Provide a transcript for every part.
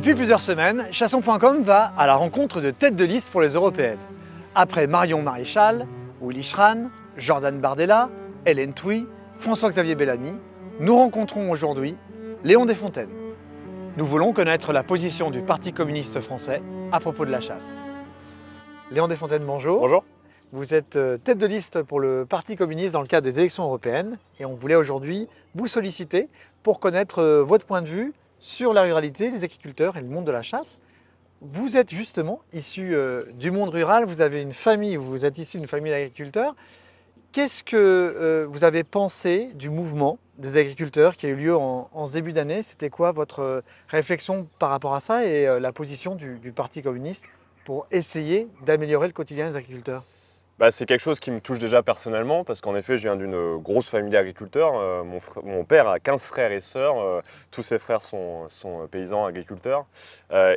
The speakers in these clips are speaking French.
Depuis plusieurs semaines, Chasson.com va à la rencontre de têtes de liste pour les européennes. Après Marion Maréchal, Willy Schran, Jordan Bardella, Hélène Thuy, François-Xavier Bellamy, nous rencontrons aujourd'hui Léon Desfontaines. Nous voulons connaître la position du Parti communiste français à propos de la chasse. Léon Desfontaines, bonjour. Bonjour. Vous êtes euh, tête de liste pour le Parti communiste dans le cadre des élections européennes et on voulait aujourd'hui vous solliciter pour connaître euh, votre point de vue sur la ruralité, les agriculteurs et le monde de la chasse. Vous êtes justement issu euh, du monde rural, vous avez une famille, vous êtes issu d'une famille d'agriculteurs. Qu'est-ce que euh, vous avez pensé du mouvement des agriculteurs qui a eu lieu en, ce début d'année C'était quoi votre réflexion par rapport à ça et euh, la position du Parti communiste pour essayer d'améliorer le quotidien des agriculteurs bah, c'est quelque chose qui me touche déjà personnellement, parce qu'en effet, je viens d'une euh, grosse famille d'agriculteurs. Euh, mon, père a 15 frères et sœurs, euh, tous ses frères sont, sont paysans, agriculteurs.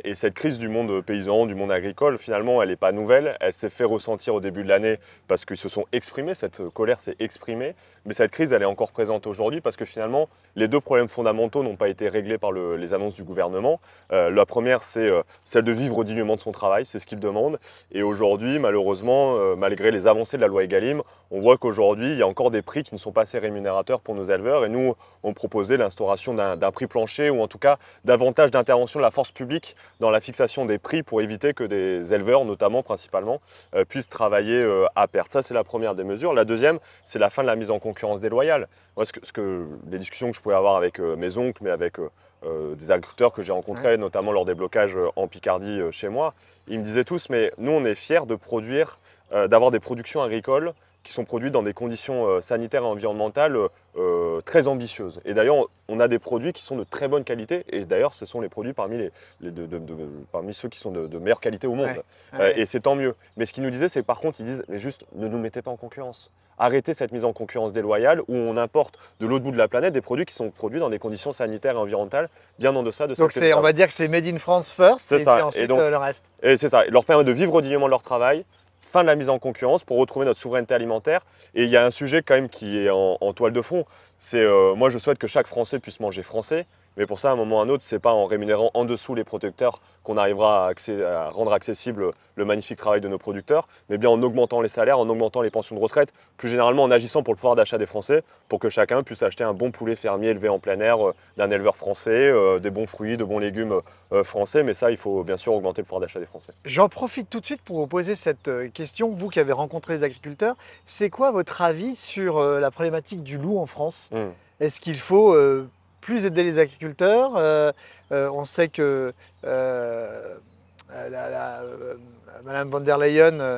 et cette crise du monde paysan, du monde agricole, finalement, elle n'est pas nouvelle. Elle s'est fait ressentir au début de l'année parce qu'ils se sont exprimés, cette colère s'est exprimée. Mais cette crise, elle est encore présente aujourd'hui parce que finalement, les deux problèmes fondamentaux n'ont pas été réglés par les annonces du gouvernement. la première, c'est celle de vivre dignement de son travail, c'est ce qu'il demande. Et aujourd'hui, malheureusement, malgré les avancées de la loi Egalim, on voit qu'aujourd'hui, il y a encore des prix qui ne sont pas assez rémunérateurs pour nos éleveurs. Et nous, on proposait l'instauration d'un prix plancher ou en tout cas davantage d'intervention de la force publique dans la fixation des prix pour éviter que des éleveurs, notamment principalement, euh, puissent travailler euh, à perte. Ça, c'est la première des mesures. La deuxième, c'est la fin de la mise en concurrence déloyale. ce que, les discussions que je pouvais avoir avec euh, mes oncles, mais avec euh, des agriculteurs que j'ai rencontrés, notamment lors des blocages euh, en Picardie euh, chez moi, ils me disaient tous, mais nous on est fiers de produire, d'avoir des productions agricoles qui sont produites dans des conditions sanitaires et environnementales très ambitieuses. Et d'ailleurs, on a des produits qui sont de très bonne qualité, et d'ailleurs, ce sont les produits parmi, ceux qui sont de, meilleure qualité au monde. et c'est tant mieux. Mais ce qu'ils nous disaient, c'est par contre, ils disent, mais juste, ne nous mettez pas en concurrence arrêter cette mise en concurrence déloyale où on importe de l'autre bout de la planète des produits qui sont produits dans des conditions sanitaires et environnementales bien en deçà de ce Donc on va dire que c'est made in France first et Puis ensuite et donc, euh, le reste. Et c'est ça, leur permet de vivre dignement de leur travail, fin de la mise en concurrence pour retrouver notre souveraineté alimentaire. Et il y a un sujet quand même qui est en, toile de fond, c'est euh, moi je souhaite que chaque Français puisse manger français, mais pour ça, à un moment ou à un autre, c'est pas en rémunérant en dessous les protecteurs qu'on arrivera à, à, rendre accessible le magnifique travail de nos producteurs, mais bien en augmentant les salaires, en augmentant les pensions de retraite, plus généralement en agissant pour le pouvoir d'achat des Français, pour que chacun puisse acheter un bon poulet fermier élevé en plein air euh, d'un éleveur français, euh, des bons fruits, de bons légumes euh, français. Mais ça, il faut bien sûr augmenter le pouvoir d'achat des Français. J'en profite tout de suite pour vous poser cette question, vous qui avez rencontré les agriculteurs. C'est quoi votre avis sur la problématique du loup en France hmm. Est-ce qu'il faut plus aider les agriculteurs. Euh, euh, on sait que euh, la, Madame von der Leyen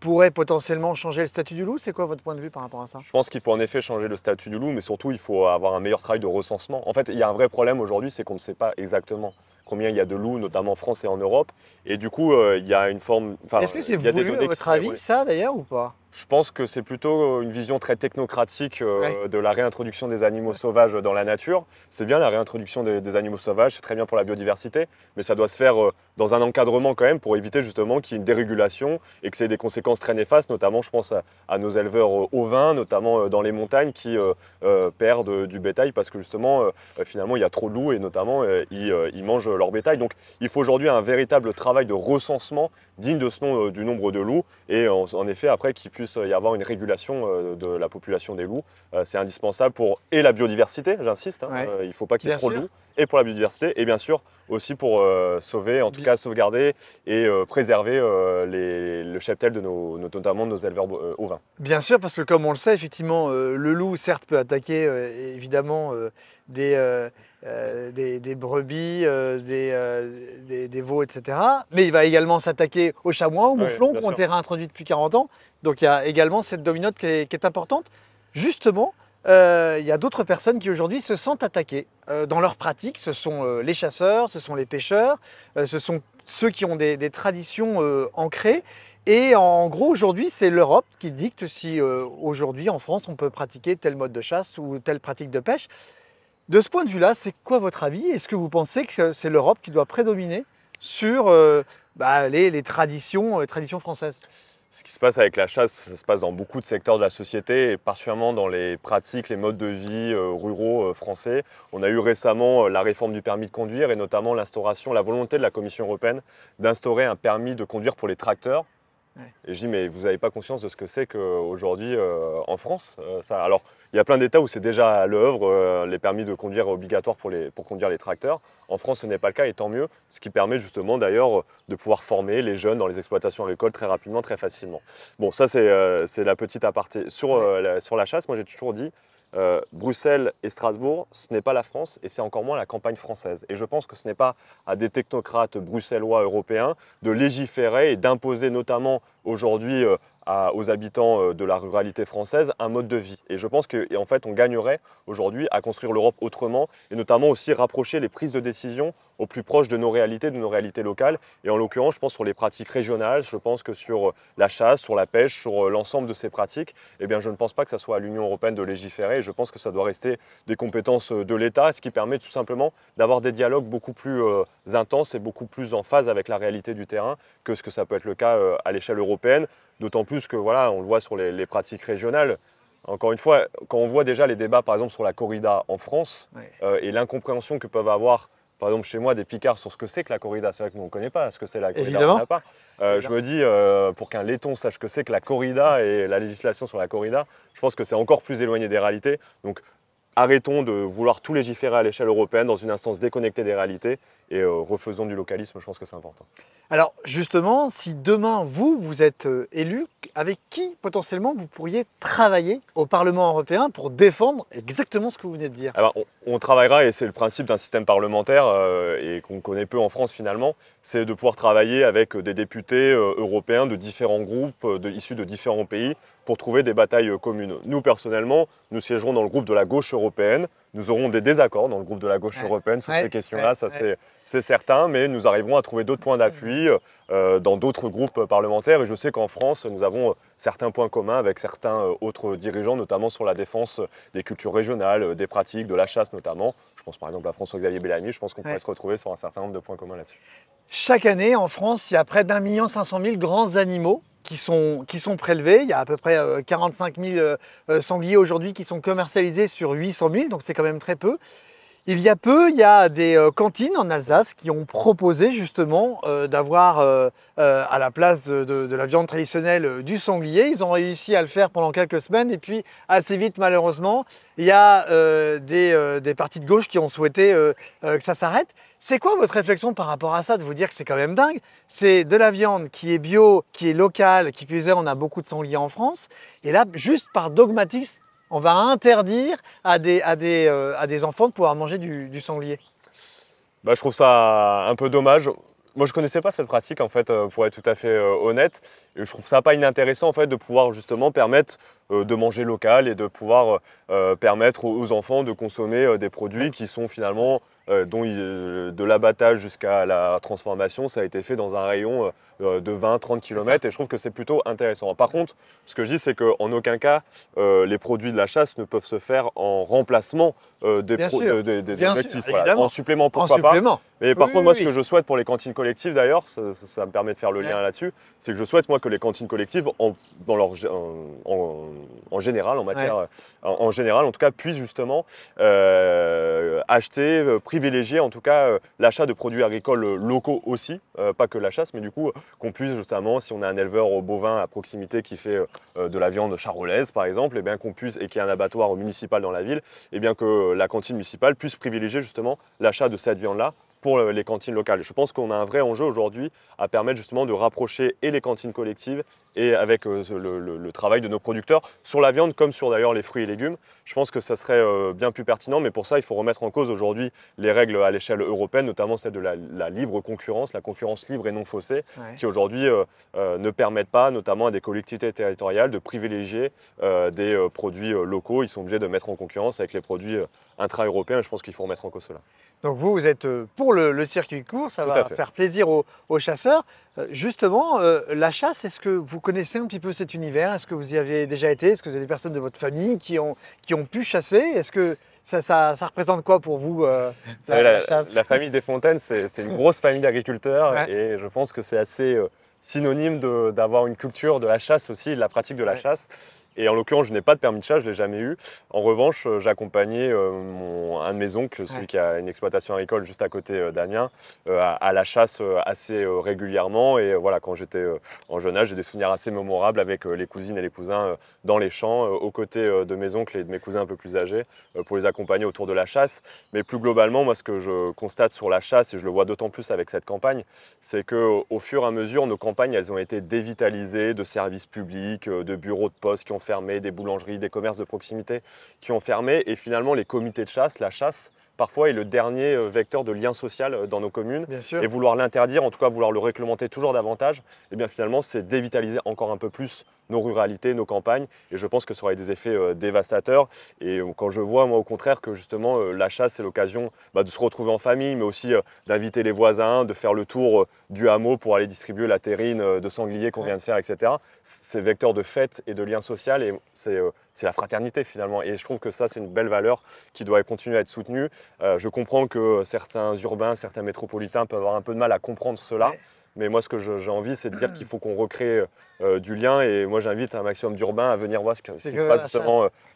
pourrait potentiellement changer le statut du loup C'est quoi votre point de vue par rapport à ça Je pense qu'il faut en effet changer le statut du loup, mais surtout il faut avoir un meilleur travail de recensement. En fait, il y a un vrai problème aujourd'hui, c'est qu'on ne sait pas exactement combien il y a de loups, notamment en France et en Europe. Et du coup, il y a une forme... Est-ce que c'est voulu, à votre avis, ça d'ailleurs, ou pas je pense que c'est plutôt euh, une vision très technocratique euh, de la réintroduction des animaux sauvages dans la nature. C'est bien la réintroduction des, animaux sauvages, c'est très bien pour la biodiversité, mais ça doit se faire euh, dans un encadrement quand même pour éviter justement qu'il y ait une dérégulation et que ça ait des conséquences très néfastes, notamment je pense à, nos éleveurs ovins, notamment dans les montagnes qui perdent du bétail parce que justement finalement il y a trop de loups et notamment ils mangent leur bétail. Donc il faut aujourd'hui un véritable travail de recensement digne de ce nom euh, du nombre de loups. Et en, effet, après, qu'il puisse euh, y avoir une régulation euh, de la population des loups, c'est indispensable pour et la biodiversité, j'insiste, hein, il ne faut pas qu'il y ait trop de loups, et pour la biodiversité, et bien sûr aussi pour sauver, en tout cas sauvegarder et préserver le cheptel de nos, notamment de nos éleveurs ovins. Bien sûr, parce que comme on le sait, effectivement, le loup, certes, peut attaquer évidemment des euh, des, brebis, euh, euh, des, veaux, etc. Mais il va également s'attaquer aux chamois, aux mouflons, qu'on qui ont réintroduits depuis 40 ans. Donc il y a également cette dominante qui est, qui est importante. Justement, il y a d'autres personnes qui aujourd'hui se sentent attaquées dans leur pratique. Ce sont les chasseurs, ce sont les pêcheurs, ce sont ceux qui ont des, traditions ancrées. Et en gros, aujourd'hui, c'est l'Europe qui dicte si aujourd'hui en France on peut pratiquer tel mode de chasse ou telle pratique de pêche. De ce point de vue-là, c'est quoi votre avis Est-ce que vous pensez que euh, c'est l'Europe qui doit prédominer sur euh, bah, les, euh, traditions, françaises ce qui se passe avec la chasse, ça se passe dans beaucoup de secteurs de la société, et particulièrement dans les pratiques, les modes de vie ruraux français. On a eu récemment la réforme du permis de conduire et notamment l'instauration, la volonté de la Commission européenne d'instaurer un permis de conduire pour les tracteurs et je dis, mais vous n'avez pas conscience de ce que c'est qu'aujourd'hui euh, en France euh, ça... Alors, il y a plein d'États où c'est déjà à l'œuvre, euh, les permis de conduire obligatoires pour, les, pour conduire les tracteurs. En France, ce n'est pas le cas, et tant mieux, ce qui permet justement d'ailleurs de pouvoir former les jeunes dans les exploitations agricoles très rapidement, très facilement. Bon, ça, c'est la petite aparté. Sur, sur la chasse, moi, j'ai toujours dit, euh, Bruxelles et Strasbourg, ce n'est pas la France et c'est encore moins la campagne française. Et je pense que ce n'est pas à des technocrates bruxellois européens de légiférer et d'imposer notamment aujourd'hui euh, aux habitants euh, de la ruralité française un mode de vie. Et je pense qu'en en fait, on gagnerait aujourd'hui à construire l'Europe autrement et notamment aussi rapprocher les prises de décision au plus proche de nos réalités, de nos réalités locales. Et en l'occurrence, je pense sur les pratiques régionales, je pense que sur euh, la chasse, sur la pêche, sur euh, l'ensemble de ces pratiques, eh bien, je ne pense pas que ça soit à l'Union européenne de légiférer. Je pense que ça doit rester des compétences euh, de l'État, ce qui permet tout simplement d'avoir des dialogues beaucoup plus intenses et beaucoup plus en phase avec la réalité du terrain que ce que ça peut être le cas à l'échelle européenne. D'autant plus que, voilà, on le voit sur les, pratiques régionales, encore une fois, quand on voit déjà les débats, par exemple, sur la corrida en France et l'incompréhension que peuvent avoir par exemple chez moi des picards sur ce que c'est que la corrida. C'est vrai que nous on ne connaît pas ce que c'est la corrida. Évidemment. Euh, je me dis euh, pour qu'un laiton sache ce que c'est que la corrida et la législation sur la corrida, je pense que c'est encore plus éloigné des réalités. Donc arrêtons de vouloir tout légiférer à l'échelle européenne dans une instance déconnectée des réalités et euh, refaisons du localisme, je pense que c'est important. Alors justement, si demain vous, vous êtes euh, élu, avec qui potentiellement vous pourriez travailler au Parlement européen pour défendre exactement ce que vous venez de dire Alors, eh ben, on, travaillera, et c'est le principe d'un système parlementaire euh, et qu'on connaît peu en France finalement, c'est de pouvoir travailler avec des députés européens de différents groupes, issus de différents pays, pour trouver des batailles euh, communes. Nous, personnellement, nous siégerons dans le groupe de la gauche européenne, nous aurons des désaccords dans le groupe de la gauche européenne sur ces questions-là, ça c'est certain, mais nous arriverons à trouver d'autres points d'appui mm. euh, dans d'autres groupes parlementaires. Et je sais qu'en France, nous avons euh, certains points communs avec certains euh, autres dirigeants, notamment sur la défense des cultures régionales, des pratiques, de la chasse notamment. Je pense par exemple à François-Xavier Bellamy, je pense qu'on pourrait se retrouver sur un certain nombre de points communs là-dessus. Chaque année, en France, il y a près d'un million cinq cent mille grands animaux qui sont, qui sont prélevés. Il y a à peu près 45 000 sangliers aujourd'hui qui sont commercialisés sur 800 000, donc c'est quand même très peu. Il y a peu, il y a des euh, cantines en Alsace qui ont proposé justement euh, d'avoir euh, à la place de, la viande traditionnelle du sanglier. Ils ont réussi à le faire pendant quelques semaines et puis assez vite malheureusement, il y a des, parties partis de gauche qui ont souhaité que ça s'arrête. C'est quoi votre réflexion par rapport à ça de vous dire que c'est quand même dingue C'est de la viande qui est bio, qui est locale, qui plus est, on a beaucoup de sangliers en France. Et là, juste par dogmatisme, on va interdire euh, à des, enfants de pouvoir manger du, sanglier. Bah, je trouve ça un peu dommage. Moi, je ne connaissais pas cette pratique, en fait, euh, pour être tout à fait euh, honnête. je trouve ça pas inintéressant, en fait, de pouvoir justement permettre de manger local et de pouvoir permettre aux, enfants de consommer des produits qui sont finalement, dont de l'abattage jusqu'à la transformation, ça a été fait dans un rayon euh, de 20-30 km et je trouve que c'est plutôt intéressant. Par contre, ce que je dis, c'est qu'en aucun cas, euh, les produits de la chasse ne peuvent se faire en remplacement euh, des, produits des, En supplément, pourquoi pas. Mais par contre, moi, ce que je souhaite pour les cantines collectives, d'ailleurs, ça, me permet de faire le lien là-dessus, c'est que je souhaite, moi, que les cantines collectives, en, en, général, en matière, en, général, en tout cas, puissent justement acheter, privilégier, en tout cas, l'achat de produits agricoles locaux aussi, pas que la chasse, mais du coup, qu'on puisse justement, si on a un éleveur au bovin à proximité qui fait euh, euh, de la viande charolaise par exemple, et eh bien qu'on puisse, et qu'il y a un abattoir municipal dans la ville, et eh bien que euh, la cantine municipale puisse privilégier justement l'achat de cette viande-là pour les cantines locales. Je pense qu'on a un vrai enjeu aujourd'hui à permettre justement de rapprocher et les cantines collectives et avec euh, le, travail de nos producteurs sur la viande comme sur d'ailleurs les fruits et légumes. Je pense que ça serait euh, bien plus pertinent, mais pour ça, il faut remettre en cause aujourd'hui les règles à l'échelle européenne, notamment celle de la, libre concurrence, la concurrence libre et non faussée, qui aujourd'hui euh, ne permettent pas, notamment à des collectivités territoriales, de privilégier des produits locaux. Ils sont obligés de mettre en concurrence avec les produits intra-européens. Je pense qu'il faut remettre en cause cela. Donc vous, vous êtes pour le, circuit court, ça va faire plaisir aux, aux chasseurs. Justement, la chasse, est-ce que vous connaissez un petit peu cet univers Est-ce que vous y avez déjà été Est-ce que vous avez des personnes de votre famille qui ont, pu chasser Est-ce que ça, représente quoi pour vous euh, la, chasse la, famille des Fontaines, c'est une grosse famille d'agriculteurs et je pense que c'est assez euh, synonyme d'avoir une culture de la chasse aussi, de la pratique de la chasse. Et en l'occurrence, je n'ai pas de permis de chasse, je ne l'ai jamais eu. En revanche, euh, j'accompagnais euh, un de mes oncles, celui qui a une exploitation agricole juste à côté euh, d'Amiens, à, la chasse assez régulièrement. Et voilà, quand j'étais en jeune âge, j'ai des souvenirs assez mémorables avec les cousines et les cousins dans les champs, aux côtés de mes oncles et de mes cousins un peu plus âgés, pour les accompagner autour de la chasse. Mais plus globalement, moi, ce que je constate sur la chasse, et je le vois d'autant plus avec cette campagne, c'est qu'au fur et à mesure, nos campagnes, elles ont été dévitalisées de services publics, de bureaux de poste qui ont fait fermé, des boulangeries, des commerces de proximité qui ont fermé. Et finalement, les comités de chasse, la chasse, parfois est le dernier euh, vecteur de lien social euh, dans nos communes. Et vouloir l'interdire, en tout cas vouloir le réglementer toujours davantage, et eh bien finalement c'est dévitaliser encore un peu plus nos ruralités, nos campagnes. Et je pense que ça aurait des effets euh, dévastateurs. Et euh, quand je vois, moi, au contraire, que justement, euh, la chasse, c'est l'occasion bah, de se retrouver en famille, mais aussi d'inviter les voisins, de faire le tour du hameau pour aller distribuer la terrine de sanglier qu'on vient de faire, etc. C'est vecteur de fête et de lien social. Et c'est la fraternité finalement. Et je trouve que ça, c'est une belle valeur qui doit continuer à être soutenue. je comprends que certains urbains, certains métropolitains peuvent avoir un peu de mal à comprendre cela. Mais moi, ce que j'ai envie, c'est de dire qu'il faut qu'on recrée euh, euh, du lien. Et moi, j'invite un maximum d'urbains à venir voir ce, qui se passe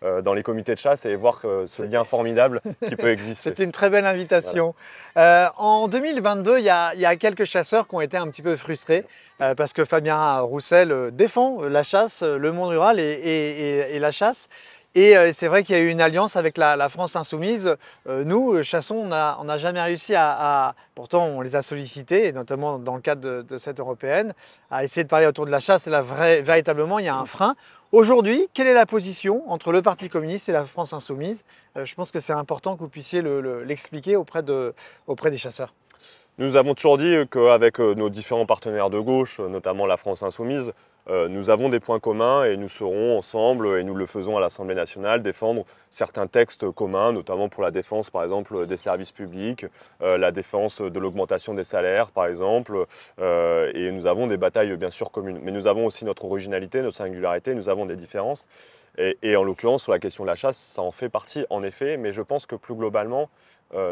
euh, dans les comités de chasse et voir ce lien formidable qui peut exister. C'était une très belle invitation. en 2022, il y, a, quelques chasseurs qui ont été un petit peu frustrés parce que Fabien Roussel défend la chasse, le monde rural et la chasse. Et euh, c'est vrai qu'il y a eu une alliance avec la, France Insoumise. Euh, nous, euh, Chassons, on n'a jamais réussi à, Pourtant, on les a sollicités, et notamment dans le cadre de, cette européenne, à essayer de parler autour de la chasse. Et là, véritablement, il y a un frein. Aujourd'hui, quelle est la position entre le Parti communiste et la France Insoumise Je pense que c'est important que vous puissiez l'expliquer auprès, de, auprès des chasseurs. Nous avons toujours dit qu'avec nos différents partenaires de gauche, notamment la France Insoumise, euh, nous avons des points communs et nous serons ensemble, et nous le faisons à l'Assemblée nationale, défendre certains textes communs, notamment pour la défense par exemple des services publics, euh, la défense de l'augmentation des salaires par exemple, euh, et nous avons des batailles bien sûr communes. Mais nous avons aussi notre originalité, notre singularité, nous avons des différences, et, et en l'occurrence sur la question de la chasse, ça en fait partie en effet, mais je pense que plus globalement,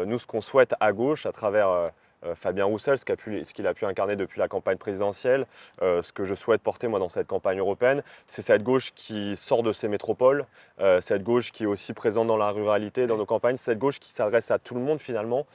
nous ce qu'on souhaite à gauche à travers euh, Fabien Roussel, ce qu'il a pu incarner depuis la campagne présidentielle, euh, ce que je souhaite porter moi dans cette campagne européenne, c'est cette gauche qui sort de ses métropoles, euh, cette gauche qui est aussi présente dans la ruralité, dans nos campagnes, cette gauche qui s'adresse à tout le monde finalement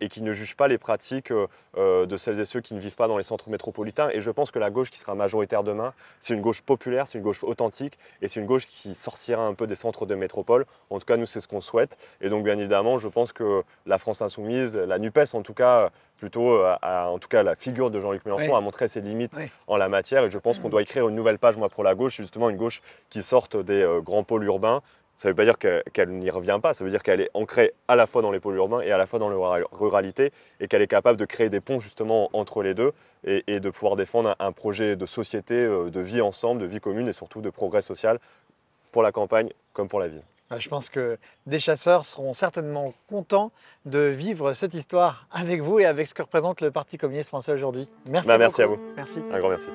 et qui ne juge pas les pratiques de celles et ceux qui ne vivent pas dans les centres métropolitains. Et je pense que la gauche qui sera majoritaire demain, c'est une gauche populaire, c'est une gauche authentique et c'est une gauche qui sortira un peu des centres de métropole. En tout cas, nous, c'est ce qu'on souhaite. Et donc, bien évidemment, je pense que la France insoumise, la NUPES en tout cas, plutôt, euh, en tout cas la figure de Jean-Luc Mélenchon a montré ses limites en la matière. Et je pense qu'on doit écrire une nouvelle page, moi, pour la gauche, justement une gauche qui sorte des euh, grands pôles urbains. Ça ne veut pas dire qu'elle n'y revient pas, ça veut dire qu'elle est ancrée à la fois dans les pôles urbains et à la fois dans la ruralité et qu'elle est capable de créer des ponts justement entre les deux et, de pouvoir défendre un projet de société, euh, de vie ensemble, de vie commune et surtout de progrès social pour la campagne comme pour la ville. Euh, je pense que des chasseurs seront certainement contents de vivre cette histoire avec vous et avec ce que représente le Parti communiste français aujourd'hui. Merci. Bah, beaucoup. merci à vous. Un grand merci.